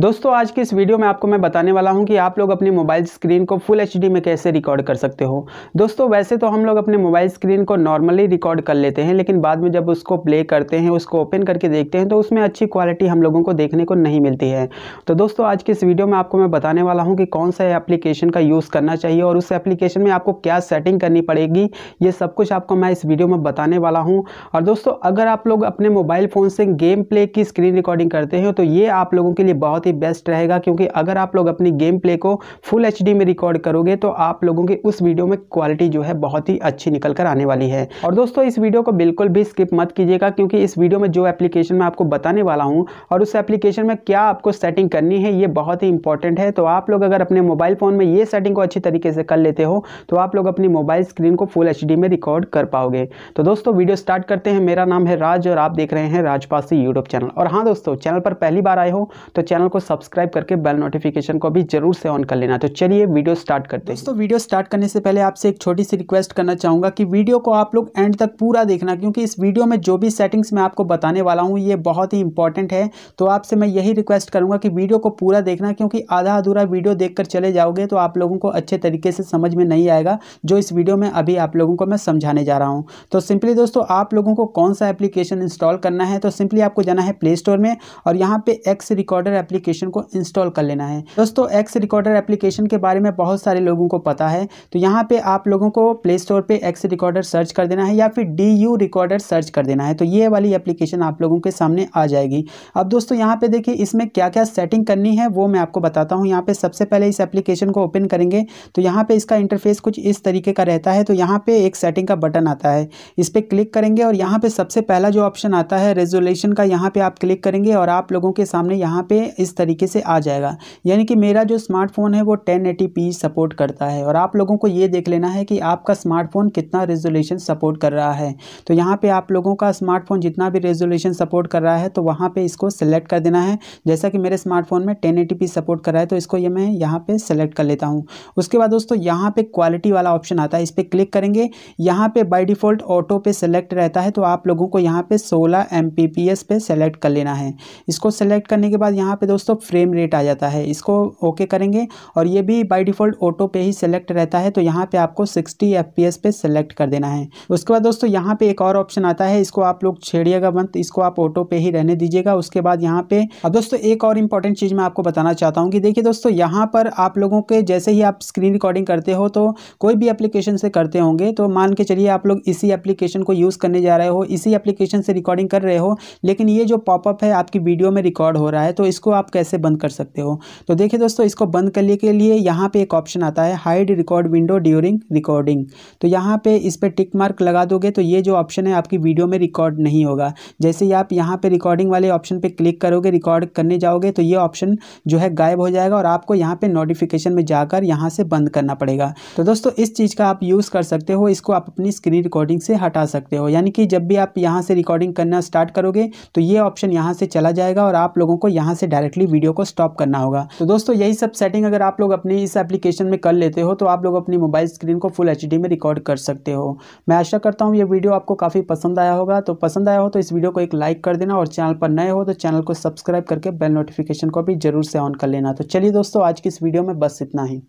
दोस्तों आज की इस वीडियो में आपको मैं बताने वाला हूं कि आप लोग अपने मोबाइल स्क्रीन को फुल एच में कैसे रिकॉर्ड कर सकते हो दोस्तों वैसे तो हम लोग अपने मोबाइल स्क्रीन को नॉर्मली रिकॉर्ड कर लेते हैं लेकिन बाद में जब उसको प्ले करते हैं उसको ओपन करके देखते हैं तो उसमें अच्छी क्वालिटी हम लोगों को देखने को नहीं मिलती है तो दोस्तों आज की इस वीडियो में आपको मैं बताने वाला हूँ कि कौन सा एप्लीकेशन का यूज़ करना चाहिए और उस एप्लीकेशन में आपको क्या सेटिंग करनी पड़ेगी ये सब कुछ आपको मैं इस वीडियो में बताने वाला हूँ और दोस्तों अगर आप लोग अपने मोबाइल फ़ोन से गेम प्ले की स्क्रीन रिकॉर्डिंग करते हैं तो ये आप लोगों के लिए बहुत ही ही बेस्ट रहेगा क्योंकि अगर आप लोग अपनी गेम प्ले को फुल एच में रिकॉर्ड करोगे तो आप लोगों की उस वीडियो में क्वालिटी जो है बहुत ही अच्छी निकल कर आने वाली है और दोस्तों इस वीडियो को बिल्कुल भी स्किप मत कीजिएगा क्योंकि इस वीडियो में जो एप्लीकेशन मैं आपको बताने वाला हूँ और उस एप्लीकेशन में क्या आपको सेटिंग करनी है ये बहुत ही इंपॉर्टेंट है तो आप लोग अगर अपने मोबाइल फ़ोन में ये सेटिंग को अच्छी तरीके से कर लेते हो तो आप लोग अपनी मोबाइल स्क्रीन को फुल एच में रिकॉर्ड कर पाओगे तो दोस्तों वीडियो स्टार्ट करते हैं मेरा नाम है राज और आप देख रहे हैं राजपासी यूट्यूब चैनल और हाँ दोस्तों चैनल पर पहली बार आए हो तो चैनल चैनल को सब्सक्राइब करके बेल नोटिफिकेशन को भी जरूर से ऑन कर लेना तो चलिए वीडियो स्टार्ट करते हैं दोस्तों वीडियो स्टार्ट करने से पहले आपसे एक छोटी सी रिक्वेस्ट करना चाहूंगा कि वीडियो को आप लोग एंड तक पूरा देखना क्योंकि इस वीडियो में जो भी सेटिंग्स मैं आपको बताने वाला हूँ ये बहुत ही इंपॉर्टेंट है तो आपसे मैं यही रिक्वेस्ट करूंगा कि वीडियो को पूरा देखना क्योंकि आधा अधूरा वीडियो देख चले जाओगे तो आप लोगों को अच्छे तरीके से समझ में नहीं आएगा जो इस वीडियो में अभी आप लोगों को मैं समझाने जा रहा हूँ तो सिंपली दोस्तों आप लोगों को कौन सा एप्लीकेशन इंस्टॉल करना है तो सिंपली आपको जाना है प्ले स्टोर में और यहाँ पे एक्स रिकॉर्डर एप्लीकेशन एप्लीकेशन को इंस्टॉल कर लेना है दोस्तों एक्स रिकॉर्डर एप्लीकेशन के बारे में बहुत सारे लोगों को पता है तो यहाँ पे आप लोगों को प्ले स्टोर पे एक्स रिकॉर्डर सर्च कर देना है या फिर डी यू रिकॉर्डर सर्च कर देना है तो ये वाली एप्लीकेशन आप लोगों के सामने आ जाएगी अब दोस्तों यहाँ पे देखिए इसमें क्या क्या सेटिंग करनी है वो मैं आपको बताता हूँ यहाँ पे सबसे पहले इस एप्लीकेशन को ओपन करेंगे तो यहाँ पे इसका इंटरफेस कुछ इस तरीके का रहता है तो यहाँ पे एक सेटिंग का बटन आता है इस पर क्लिक करेंगे और यहाँ पे सबसे पहला जो ऑप्शन आता है रेजोल्यूशन का यहाँ पे आप क्लिक करेंगे और आप लोगों के सामने यहाँ पे इस इस तरीके से आ जाएगा यानी कि मेरा जो स्मार्टफोन है वो 1080p सपोर्ट करता है और आप लोगों को ये देख लेना है कि आपका स्मार्टफोन कितना रेजोल्यूशन सपोर्ट कर रहा है तो यहाँ पर आप लोगों का स्मार्टफोन जितना भी रेजोल्यूशन सपोर्ट कर रहा है तो वहाँ पर इसको सेलेक्ट कर देना है जैसा कि मेरे स्मार्टफोन में टेन सपोर्ट कर रहा है तो इसको ये मैं यहाँ पर सेलेक्ट कर लेता हूँ उसके बाद दोस्तों यहाँ पर क्वालिटी वाला ऑप्शन आता है इस पर क्लिक करेंगे यहाँ पर बाई डिफ़ॉल्ट ऑटो पे सेलेक्ट रहता है तो आप लोगों को यहाँ पे 16 एम पे सेलेक्ट कर लेना है इसको सेलेक्ट करने के बाद यहाँ पे दोस्तों दोस्तों फ्रेम रेट आ जाता है इसको ओके करेंगे और ये भी बाय डिफ़ॉल्ट ऑटो पे ही सेलेक्ट रहता है तो यहाँ पे आपको 60 एफ पी पे सेलेक्ट कर देना है उसके बाद दोस्तों यहाँ पे एक और ऑप्शन आता है इसको आप लोग छेड़िएगा बंद इसको आप ऑटो पे ही रहने दीजिएगा उसके बाद यहाँ पे अब दोस्तों एक और इंपॉर्टेंट चीज़ मैं आपको बताना चाहता हूँ कि देखिए दोस्तों यहाँ पर आप लोगों के जैसे ही आप स्क्रीन रिकॉर्डिंग करते हो तो कोई भी एप्लीकेशन से करते होंगे तो मान के चलिए आप लोग इसी एप्लीकेशन को यूज़ करने जा रहे हो इसी एप्लीकेशन से रिकॉर्डिंग कर रहे हो लेकिन ये जो पॉपअप है आपकी वीडियो में रिकॉर्ड हो रहा है तो इसको आप कैसे बंद कर सकते हो तो देखिए दोस्तों इसको बंद करने के लिए यहाँ पे एक ऑप्शन आता है hide record window during recording तो यहाँ पे इस पर टिक मार्क लगा दोगे तो ये जो ऑप्शन है आपकी वीडियो में रिकॉर्ड नहीं होगा जैसे ही आप यहाँ पे रिकॉर्डिंग वाले ऑप्शन पे क्लिक करोगे रिकॉर्ड करने जाओगे तो ये ऑप्शन जो है गायब हो जाएगा और आपको यहाँ पर नोटिफिकेशन में जाकर यहाँ से बंद करना पड़ेगा तो दोस्तों इस चीज़ का आप यूज़ कर सकते हो इसको आप अपनी स्क्रीन रिकॉर्डिंग से हटा सकते हो यानी कि जब भी आप यहाँ से रिकॉर्डिंग करना स्टार्ट करोगे तो ये ऑप्शन यहाँ से चला जाएगा और आप लोगों को यहाँ से डायरेक्टली डायरेक्टली वीडियो को स्टॉप करना होगा तो दोस्तों यही सब सेटिंग अगर आप लोग अपने इस एप्लीकेशन में कर लेते हो तो आप लोग अपनी मोबाइल स्क्रीन को फुल एच में रिकॉर्ड कर सकते हो मैं आशा करता हूँ ये वीडियो आपको काफ़ी पसंद आया होगा तो पसंद आया हो तो इस वीडियो को एक लाइक कर देना और चैनल पर नए हो तो चैनल को सब्सक्राइब करके बेल नोटिफिकेशन को भी जरूर से ऑन कर लेना तो चलिए दोस्तों आज की इस वीडियो में बस इतना ही